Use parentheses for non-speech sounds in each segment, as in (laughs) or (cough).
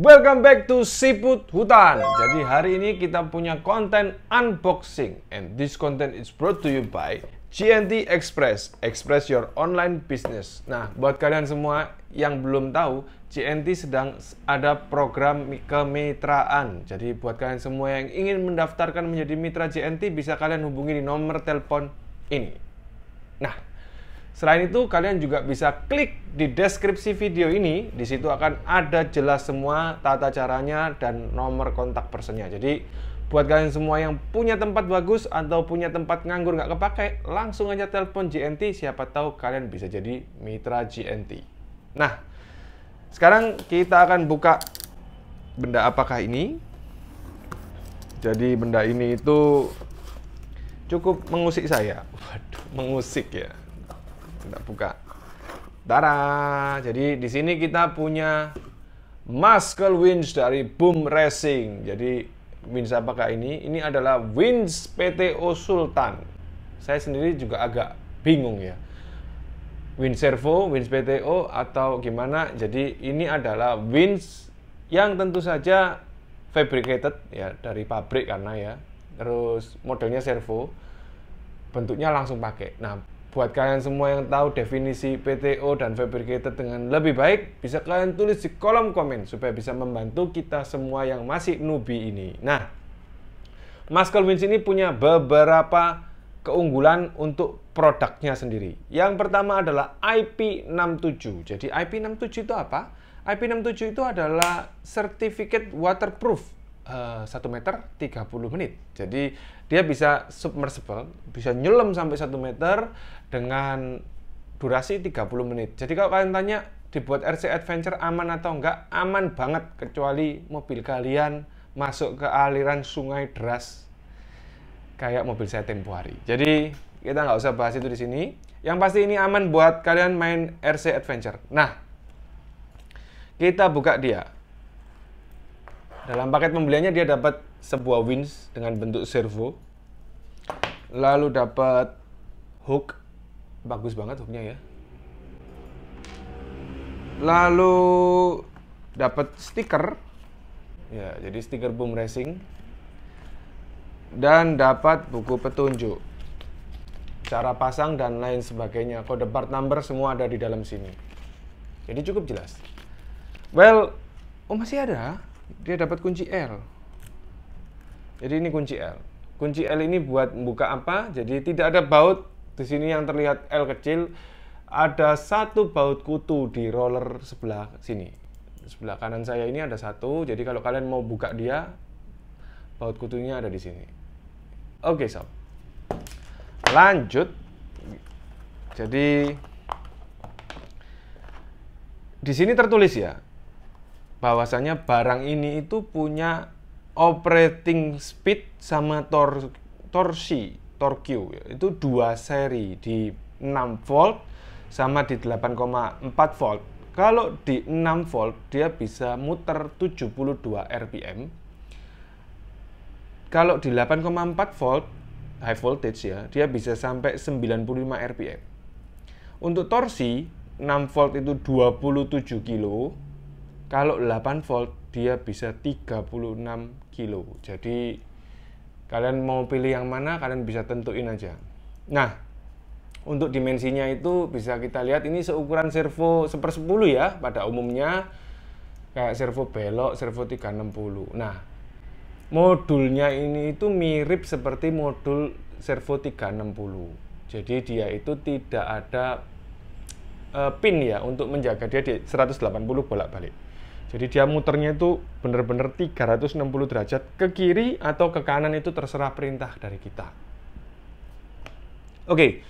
Welcome back to Siput Hutan. Jadi hari ini kita punya konten unboxing and this content is brought to you by GNT Express, Express Your Online Business. Nah, buat kalian semua yang belum tahu, GNT sedang ada program kemitraan. Jadi buat kalian semua yang ingin mendaftarkan menjadi mitra GNT bisa kalian hubungi di nomor telepon ini. Nah, Selain itu, kalian juga bisa klik di deskripsi video ini. Di situ akan ada jelas semua tata caranya dan nomor kontak personnya. Jadi, buat kalian semua yang punya tempat bagus atau punya tempat nganggur nggak kepake langsung aja telepon GNT. Siapa tahu kalian bisa jadi mitra GNT. Nah, sekarang kita akan buka benda apakah ini. Jadi, benda ini itu cukup mengusik saya. (laughs) Waduh, mengusik ya kita buka Tara. Jadi di sini kita punya Muscle Winch dari Boom Racing. Jadi winch apakah ini? Ini adalah winch PTO Sultan. Saya sendiri juga agak bingung ya. Winch servo, winch PTO atau gimana? Jadi ini adalah winch yang tentu saja fabricated ya dari pabrik karena ya. Terus modelnya servo. Bentuknya langsung pakai. Nah, Buat kalian semua yang tahu definisi PTO dan fabricated dengan lebih baik, bisa kalian tulis di kolom komen supaya bisa membantu kita semua yang masih newbie ini. Nah, Muscle Wins ini punya beberapa keunggulan untuk produknya sendiri. Yang pertama adalah IP67. Jadi IP67 itu apa? IP67 itu adalah certificate waterproof Eh, satu meter 30 menit. Jadi dia bisa submersible, bisa nyelam sampai 1 meter dengan durasi 30 menit. Jadi kalau kalian tanya dibuat RC Adventure aman atau enggak, aman banget kecuali mobil kalian masuk ke aliran sungai deras kayak mobil saya tempo hari. Jadi kita nggak usah bahas itu di sini. Yang pasti ini aman buat kalian main RC Adventure. Nah, kita buka dia. Dalam paket pembeliannya dia dapat sebuah winch dengan bentuk servo. Lalu dapat hook. Bagus banget hooknya ya. Lalu dapat stiker. Ya, jadi stiker boom racing. Dan dapat buku petunjuk. Cara pasang dan lain sebagainya. Kode part number semua ada di dalam sini. Jadi cukup jelas. Well, oh masih ada dia dapat kunci L. Jadi ini kunci L. Kunci L ini buat membuka apa? Jadi tidak ada baut. Di sini yang terlihat L kecil, ada satu baut kutu di roller sebelah sini. Sebelah kanan saya ini ada satu. Jadi kalau kalian mau buka dia, baut kutunya ada di sini. Oke, okay, sob. Lanjut. Jadi di sini tertulis ya, bahwasanya barang ini itu punya operating speed sama tor torsi torque itu dua seri di 6 volt sama di 8,4 volt kalau di 6 volt dia bisa muter 72 rpm kalau di 8,4 volt high voltage ya dia bisa sampai 95 rpm untuk torsi 6 volt itu 27 kilo kalau 8 volt dia bisa 36 kilo jadi kalian mau pilih yang mana kalian bisa tentuin aja nah untuk dimensinya itu bisa kita lihat ini seukuran servo 1 10 ya pada umumnya kayak servo belok servo 360 nah modulnya ini itu mirip seperti modul servo 360 jadi dia itu tidak ada uh, pin ya untuk menjaga dia di 180 bolak-balik jadi dia muternya itu benar-benar 360 derajat ke kiri atau ke kanan itu terserah perintah dari kita. Oke.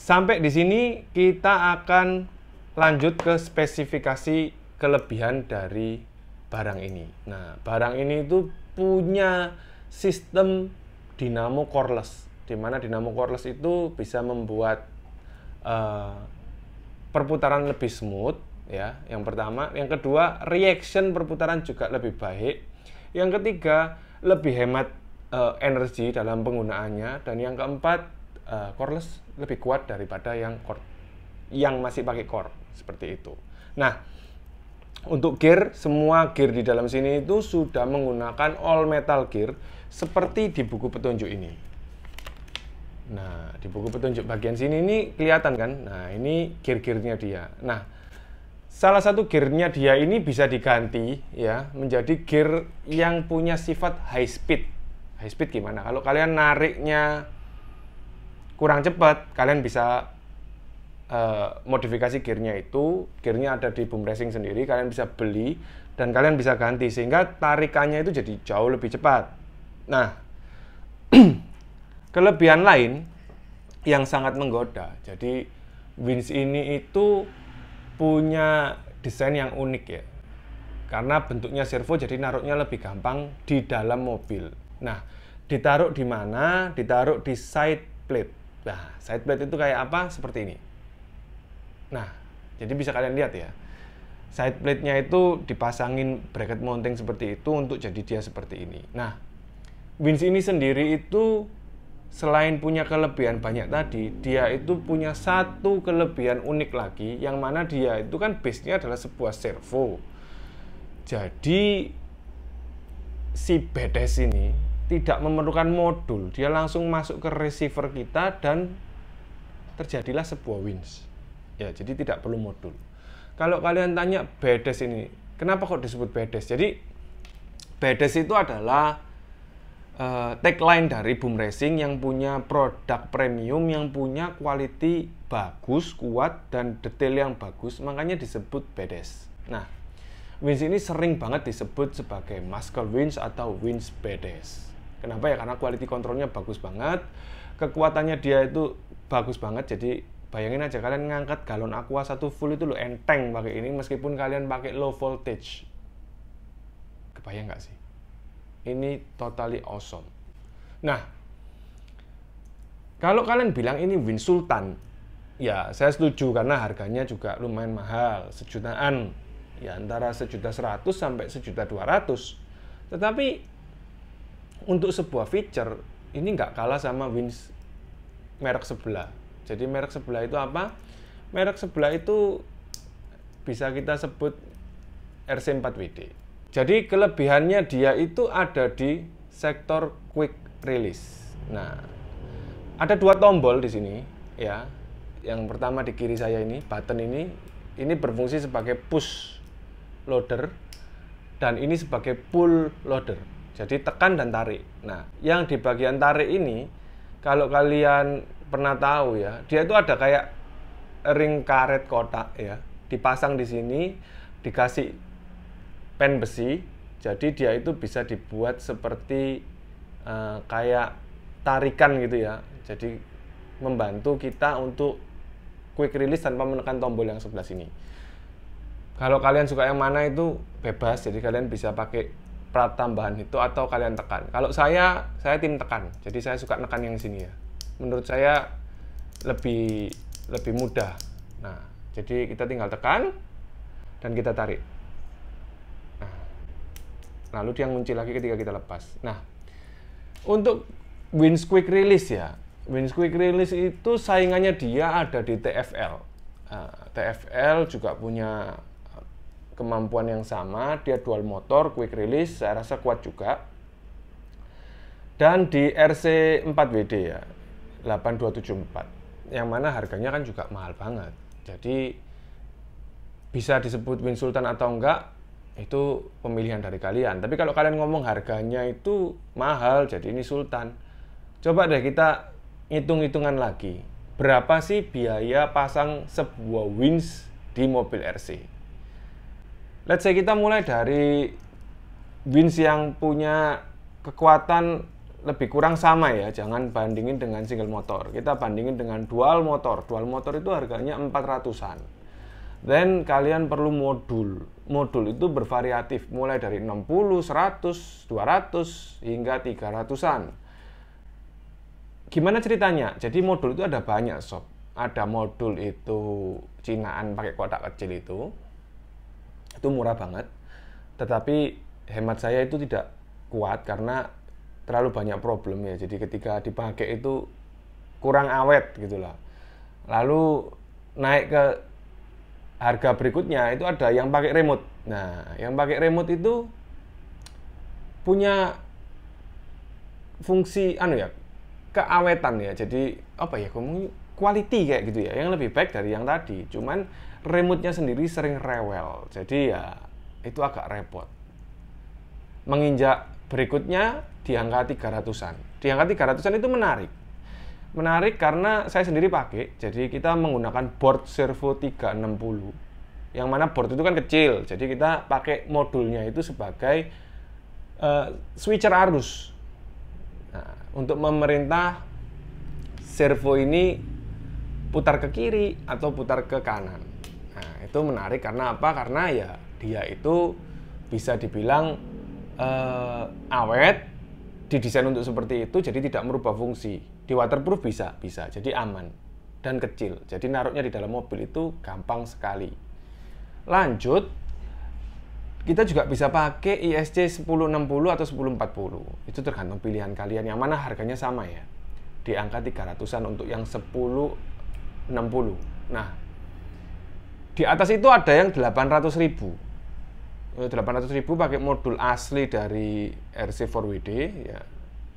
Sampai di sini kita akan lanjut ke spesifikasi kelebihan dari barang ini. Nah, barang ini itu punya sistem dinamo coreless di mana dinamo coreless itu bisa membuat uh, perputaran lebih smooth ya yang pertama yang kedua reaction perputaran juga lebih baik yang ketiga lebih hemat uh, energi dalam penggunaannya dan yang keempat uh, eh, coreless lebih kuat daripada yang core yang masih pakai core seperti itu nah untuk gear semua gear di dalam sini itu sudah menggunakan all metal gear seperti di buku petunjuk ini nah di buku petunjuk bagian sini ini kelihatan kan nah ini gear gearnya dia nah salah satu gearnya dia ini bisa diganti ya menjadi gear yang punya sifat high speed high speed gimana kalau kalian nariknya kurang cepat kalian bisa uh, modifikasi gearnya itu gearnya ada di boom racing sendiri kalian bisa beli dan kalian bisa ganti sehingga tarikannya itu jadi jauh lebih cepat nah (clears throat) kelebihan lain yang sangat menggoda jadi wins ini itu punya desain yang unik ya karena bentuknya servo jadi naruhnya lebih gampang di dalam mobil nah ditaruh di mana ditaruh di side plate nah side plate itu kayak apa seperti ini nah jadi bisa kalian lihat ya side plate nya itu dipasangin bracket mounting seperti itu untuk jadi dia seperti ini nah winch ini sendiri itu selain punya kelebihan banyak tadi, dia itu punya satu kelebihan unik lagi, yang mana dia itu kan base-nya adalah sebuah servo. Jadi si bedes ini tidak memerlukan modul, dia langsung masuk ke receiver kita dan terjadilah sebuah wins. Ya, jadi tidak perlu modul. Kalau kalian tanya bedes ini, kenapa kok disebut bedes? Jadi bedes itu adalah Eh, tagline dari Boom Racing yang punya produk premium yang punya quality bagus, kuat dan detail yang bagus, makanya disebut bedes. Nah, Wins ini sering banget disebut sebagai Muscle Wins atau Wins Bedes. Kenapa ya? Karena quality controlnya bagus banget, kekuatannya dia itu bagus banget, jadi bayangin aja kalian ngangkat galon aqua satu full itu lo enteng pakai ini meskipun kalian pakai low voltage. Kebayang nggak sih? ini totally awesome. Nah, kalau kalian bilang ini Win Sultan, ya saya setuju karena harganya juga lumayan mahal, sejutaan, ya antara sejuta seratus sampai sejuta dua ratus. Tetapi untuk sebuah feature ini nggak kalah sama Win merek sebelah. Jadi merek sebelah itu apa? Merek sebelah itu bisa kita sebut RC4WD. Jadi kelebihannya dia itu ada di sektor quick release. Nah, ada dua tombol di sini ya. Yang pertama di kiri saya ini, button ini ini berfungsi sebagai push loader dan ini sebagai pull loader. Jadi tekan dan tarik. Nah, yang di bagian tarik ini kalau kalian pernah tahu ya, dia itu ada kayak ring karet kotak ya, dipasang di sini, dikasih pen besi jadi dia itu bisa dibuat seperti uh, kayak tarikan gitu ya jadi membantu kita untuk quick release tanpa menekan tombol yang sebelah sini kalau kalian suka yang mana itu bebas jadi kalian bisa pakai perat tambahan itu atau kalian tekan kalau saya saya tim tekan jadi saya suka tekan yang sini ya menurut saya lebih lebih mudah nah jadi kita tinggal tekan dan kita tarik lalu dia ngunci lagi ketika kita lepas nah untuk Wins Quick Release ya Wins Quick Release itu saingannya dia ada di TFL uh, nah, TFL juga punya eh, kemampuan yang sama dia dual motor quick release saya rasa kuat juga dan di RC 4WD ya 8274 yang mana harganya kan juga mahal banget jadi bisa disebut Win Sultan atau enggak itu pemilihan dari kalian. Tapi kalau kalian ngomong harganya itu mahal, jadi ini sultan. Coba deh kita hitung-hitungan lagi. Berapa sih biaya pasang sebuah wins di mobil RC? Let's say kita mulai dari wins yang punya kekuatan lebih kurang sama ya, jangan bandingin dengan single motor. Kita bandingin dengan dual motor. Dual motor itu harganya 400-an Then kalian perlu modul. Modul itu bervariatif mulai dari 60, 100, 200 hingga 300-an. Gimana ceritanya? Jadi modul itu ada banyak sob. Ada modul itu Cinaan pakai kotak kecil itu. Itu murah banget. Tetapi hemat saya itu tidak kuat karena terlalu banyak problem ya. Jadi ketika dipakai itu kurang awet gitulah. Lalu naik ke harga berikutnya itu ada yang pakai remote. Nah, yang pakai remote itu punya fungsi anu ya keawetan ya. Jadi apa ya ngomong quality kayak gitu ya, yang lebih baik dari yang tadi. Cuman remote-nya sendiri sering rewel. Jadi ya itu agak repot. Menginjak berikutnya di angka 300-an. Di angka 300-an itu menarik menarik karena saya sendiri pakai. Jadi kita menggunakan board servo 360. Yang mana board itu kan kecil. Jadi kita pakai modulnya itu sebagai uh, switcher arus. Nah, untuk memerintah servo ini putar ke kiri atau putar ke kanan. Nah, itu menarik karena apa? Karena ya dia itu bisa dibilang uh, awet didesain untuk seperti itu jadi tidak merubah fungsi di waterproof bisa, bisa. Jadi aman dan kecil. Jadi naruhnya di dalam mobil itu gampang sekali. Lanjut, kita juga bisa pakai ISC 1060 atau 1040. Itu tergantung pilihan kalian yang mana harganya sama ya. Di angka 300-an untuk yang 1060. Nah, di atas itu ada yang 800 ribu 800 eh, ribu pakai modul asli dari RC4WD ya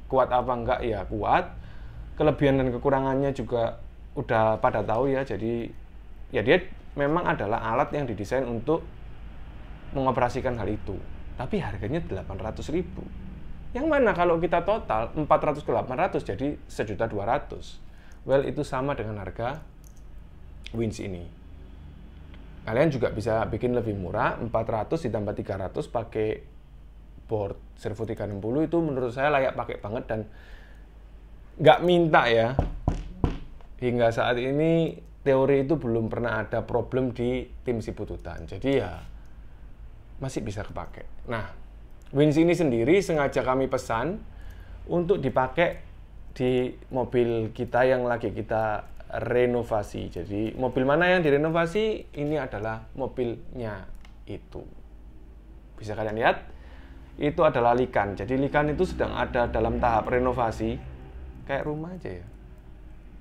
kuat apa enggak ya kuat kelebihan dan kekurangannya juga udah pada tahu ya jadi ya dia memang adalah alat yang didesain untuk mengoperasikan hal itu tapi harganya 800 ribu yang mana kalau kita total 400 ke 800 jadi 1.200 well itu sama dengan harga wins ini kalian juga bisa bikin lebih murah 400 ditambah 300 pakai board servo 360 itu menurut saya layak pakai banget dan nggak minta ya hingga saat ini teori itu belum pernah ada problem di tim si pututan jadi ya masih bisa kepake nah Wins ini sendiri sengaja kami pesan untuk dipakai di mobil kita yang lagi kita renovasi jadi mobil mana yang direnovasi ini adalah mobilnya itu bisa kalian lihat itu adalah likan jadi likan itu sedang ada dalam tahap renovasi kayak rumah aja ya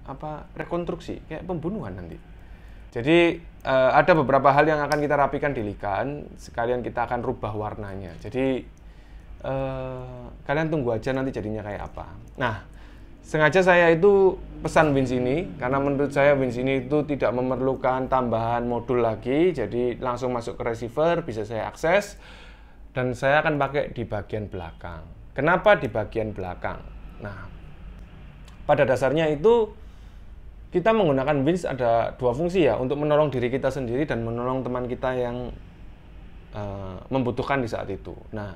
apa rekonstruksi kayak pembunuhan nanti jadi uh, ada beberapa hal yang akan kita rapikan di likan sekalian kita akan rubah warnanya jadi uh, kalian tunggu aja nanti jadinya kayak apa nah sengaja saya itu pesan Wins ini karena menurut saya Wins ini itu tidak memerlukan tambahan modul lagi jadi langsung masuk ke receiver bisa saya akses dan saya akan pakai di bagian belakang kenapa di bagian belakang nah pada dasarnya itu kita menggunakan winch ada dua fungsi ya untuk menolong diri kita sendiri dan menolong teman kita yang uh, membutuhkan di saat itu. Nah,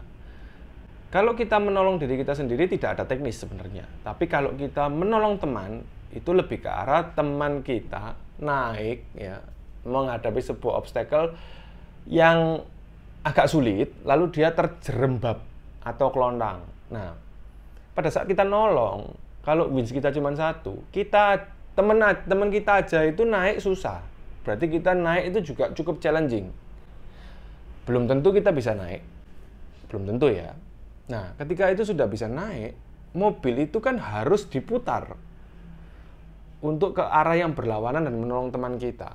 kalau kita menolong diri kita sendiri tidak ada teknis sebenarnya. Tapi kalau kita menolong teman itu lebih ke arah teman kita naik ya menghadapi sebuah obstacle yang agak sulit lalu dia terjerembab atau kelondang. Nah, pada saat kita nolong kalau wins kita cuma satu kita temen teman kita aja itu naik susah berarti kita naik itu juga cukup challenging belum tentu kita bisa naik belum tentu ya nah ketika itu sudah bisa naik mobil itu kan harus diputar untuk ke arah yang berlawanan dan menolong teman kita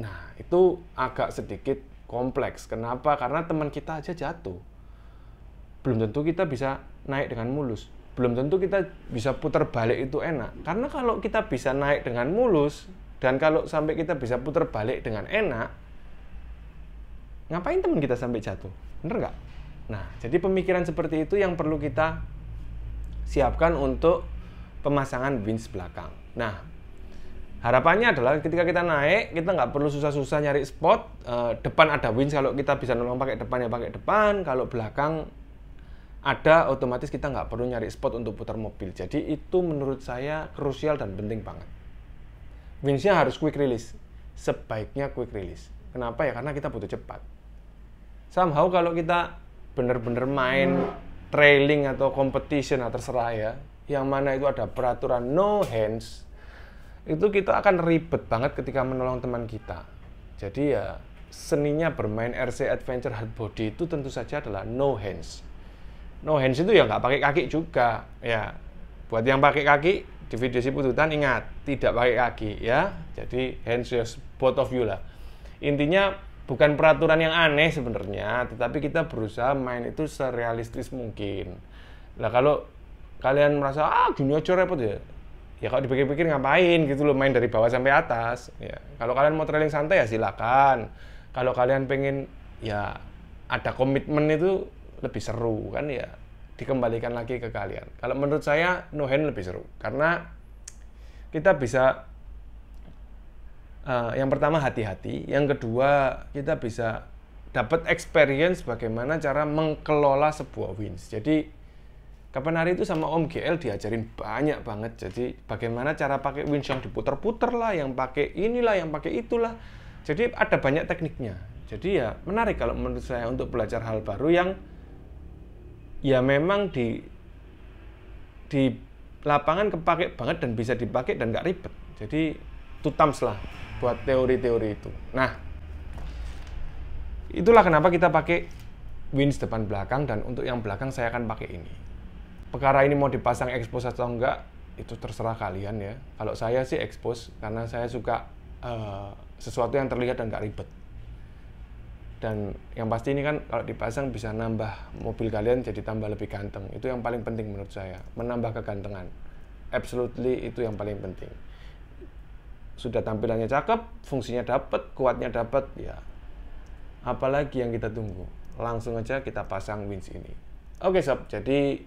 nah itu agak sedikit kompleks kenapa karena teman kita aja jatuh belum tentu kita bisa naik dengan mulus belum tentu kita bisa putar balik itu enak. Karena kalau kita bisa naik dengan mulus dan kalau sampai kita bisa putar balik dengan enak, ngapain teman kita sampai jatuh? Bener nggak? Nah, jadi pemikiran seperti itu yang perlu kita siapkan untuk pemasangan winch belakang. Nah, harapannya adalah ketika kita naik, kita nggak perlu susah-susah nyari spot. Eh, depan ada winch, kalau kita bisa nolong pakai depan ya pakai depan. Kalau belakang ada otomatis kita nggak perlu nyari spot untuk putar mobil jadi itu menurut saya krusial dan penting banget winchnya harus quick release sebaiknya quick release kenapa ya karena kita butuh cepat somehow kalau kita bener-bener main trailing atau competition atau ah, terserah ya yang mana itu ada peraturan no hands itu kita akan ribet banget ketika menolong teman kita jadi ya seninya bermain RC Adventure Hard Body itu tentu saja adalah no hands no hands itu ya nggak pakai kaki juga ya buat yang pakai kaki di video si pututan ingat tidak pakai kaki ya jadi hands just both of you lah intinya bukan peraturan yang aneh sebenarnya tetapi kita berusaha main itu serealistis mungkin lah kalau kalian merasa ah gini aja repot ya ya kalau dipikir-pikir ngapain gitu loh main dari bawah sampai atas ya kalau kalian mau trailing santai ya silakan kalau kalian pengen ya ada komitmen itu lebih seru kan ya dikembalikan lagi ke kalian. Kalau menurut saya no hand lebih seru karena kita bisa uh, yang pertama hati-hati, yang kedua kita bisa dapat experience bagaimana cara mengkelola sebuah wins. Jadi kapan hari itu sama Om GL diajarin banyak banget. Jadi bagaimana cara pakai wins yang diputer-puter lah, yang pakai inilah, yang pakai itulah. Jadi ada banyak tekniknya. Jadi ya menarik kalau menurut saya untuk belajar hal baru yang ya memang di di lapangan kepake banget dan bisa dipakai dan nggak ribet. Jadi tutams lah buat teori-teori itu. Nah, itulah kenapa kita pakai wins depan belakang dan untuk yang belakang saya akan pakai ini. Perkara ini mau dipasang expose atau enggak itu terserah kalian ya. Kalau saya sih expose karena saya suka uh, sesuatu yang terlihat dan nggak ribet dan yang pasti ini kan kalau dipasang bisa nambah mobil kalian jadi tambah lebih ganteng itu yang paling penting menurut saya menambah kegantengan absolutely itu yang paling penting sudah tampilannya cakep fungsinya dapat kuatnya dapat ya apalagi yang kita tunggu langsung aja kita pasang winch ini oke sob jadi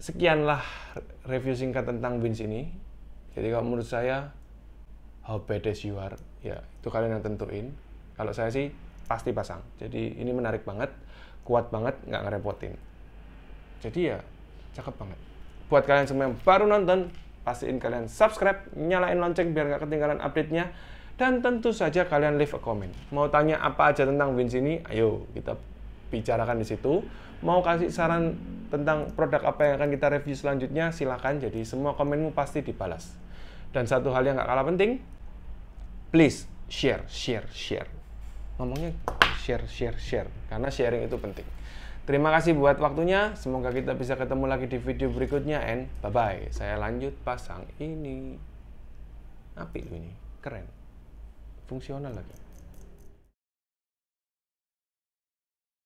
sekianlah review singkat tentang winch ini jadi kalau menurut saya how bad as you are ya itu kalian yang tentuin kalau saya sih pasti pasang. Jadi ini menarik banget, kuat banget, nggak ngerepotin. Jadi ya cakep banget. Buat kalian semua yang baru nonton, pastiin kalian subscribe, nyalain lonceng biar nggak ketinggalan update-nya. Dan tentu saja kalian leave a comment. Mau tanya apa aja tentang Wins ini, ayo kita bicarakan di situ. Mau kasih saran tentang produk apa yang akan kita review selanjutnya, silahkan. Jadi semua komenmu pasti dibalas. Dan satu hal yang nggak kalah penting, please share, share, share ngomongnya share share share karena sharing itu penting terima kasih buat waktunya semoga kita bisa ketemu lagi di video berikutnya and bye bye saya lanjut pasang ini api ini keren fungsional lagi